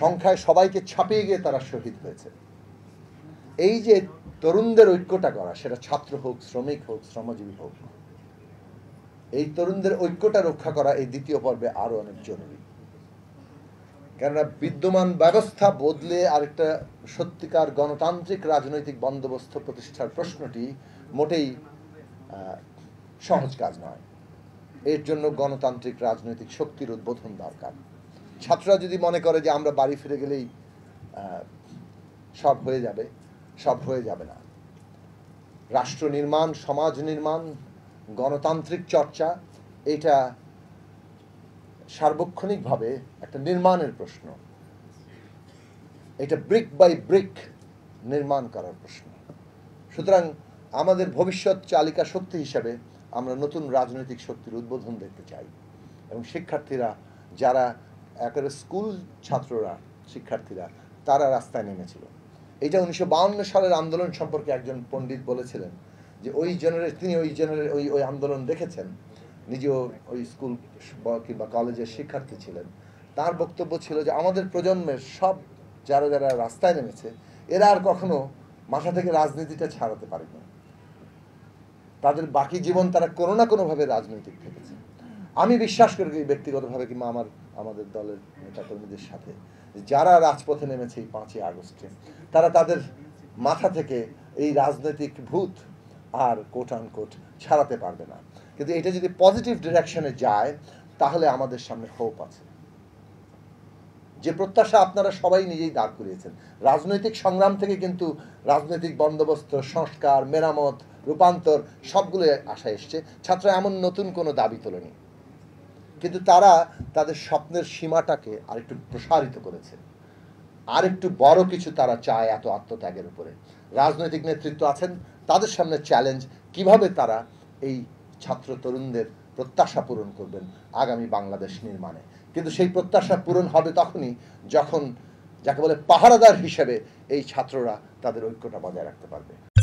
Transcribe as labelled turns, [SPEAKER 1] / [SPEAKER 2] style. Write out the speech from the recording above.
[SPEAKER 1] সংখ্যায় সবাইকে ছাপিয়ে গিয়ে তারা শহীদ হয়েছে এই যে তরুণদের ঐক্যটা করা সেটা ছাত্র হোক শ্রমিক হোক শ্রমজীবী হোক এই তরুণদের ঐক্যটা রক্ষা করা এই দ্বিতীয় পর্বে আরও অনেক জরুরি কেননা বিদ্যমান ব্যবস্থা বদলে আরেকটা সত্যিকার গণতান্ত্রিক রাজনৈতিক বন্দোবস্ত প্রতিষ্ঠার প্রশ্নটি মোটেই সহজ কাজ নয় এর জন্য গণতান্ত্রিক রাজনৈতিক শক্তির উদ্বোধন দরকার ছাত্ররা যদি মনে করে যে আমরা বাড়ি ফিরে গেলেই সব হয়ে যাবে সব হয়ে যাবে না রাষ্ট্র নির্মাণ সমাজ নির্মাণ গণতান্ত্রিক চর্চা এটা সার্বক্ষণিকভাবে একটা নির্মাণের প্রশ্ন এটা ব্রিক বাই ব্রিক নির্মাণ করার প্রশ্ন সুতরাং আমাদের ভবিষ্যৎ চালিকা শক্তি হিসাবে আমরা নতুন রাজনৈতিক শক্তির উদ্বোধন দেখতে চাই এবং শিক্ষার্থীরা যারা একেবারে স্কুল ছাত্ররা শিক্ষার্থীরা তারা রাস্তায় নেমেছিল এটা উনিশশো সালের আন্দোলন সম্পর্কে একজন পণ্ডিত বলেছিলেন যে ওই জেনারে তিনি ওই জেনারে ওই ওই আন্দোলন দেখেছেন নিজেও ওই স্কুল কিংবা কলেজের শিক্ষার্থী ছিলেন তার বক্তব্য ছিল যে আমাদের প্রজন্মের সব যারা যারা রাস্তায় নেমেছে এরা আর কখনো মাথা থেকে রাজনীতিটা ছাড়াতে পারেনি তাদের বাকি জীবন তারা কোনো না কোনোভাবে রাজনৈতিক থেকেছে আমি বিশ্বাস করি ব্যক্তিগতভাবে কিংবা আমার আমাদের দলের নেতাকর্মীদের সাথে যারা রাজপথে নেমেছে এই পাঁচই আগস্টে তারা তাদের মাথা থেকে এই রাজনৈতিক ভূত আর কোট কোট ছাড়াতে পারবে না কিন্তু এটা যদি পজিটিভ ডিরেকশনে যায় তাহলে আমাদের সামনে হোপ আছে যে প্রত্যাশা আপনারা সবাই নিজেই দাঁড় করিয়েছেন রাজনৈতিক সংগ্রাম থেকে কিন্তু রাজনৈতিক বন্দোবস্ত সংস্কার মেরামত রূপান্তর সবগুলো আশা এসছে ছাত্র এমন নতুন কোনো দাবি তোলেনি কিন্তু তারা তাদের স্বপ্নের সীমাটাকে আরেকটু প্রসারিত করেছে আরেকটু বড় কিছু তারা চায় এত আত্মত্যাগের উপরে রাজনৈতিক নেতৃত্ব আছেন তাদের সামনে চ্যালেঞ্জ কিভাবে তারা এই ছাত্র তরুণদের প্রত্যাশা পূরণ করবেন আগামী বাংলাদেশ নির্মাণে কিন্তু সেই প্রত্যাশা পূরণ হবে তখনই যখন যাকে বলে পাহারাদার হিসেবে এই ছাত্ররা তাদের ঐক্যটা বজায় রাখতে পারবে